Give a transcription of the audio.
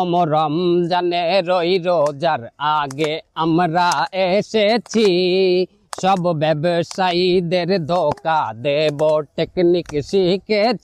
অমরম জানে রই রোজার আগে আমরা এসেছি সব ব্যবসায়ীদের ধোকা দেব টেকনিক শিখেছি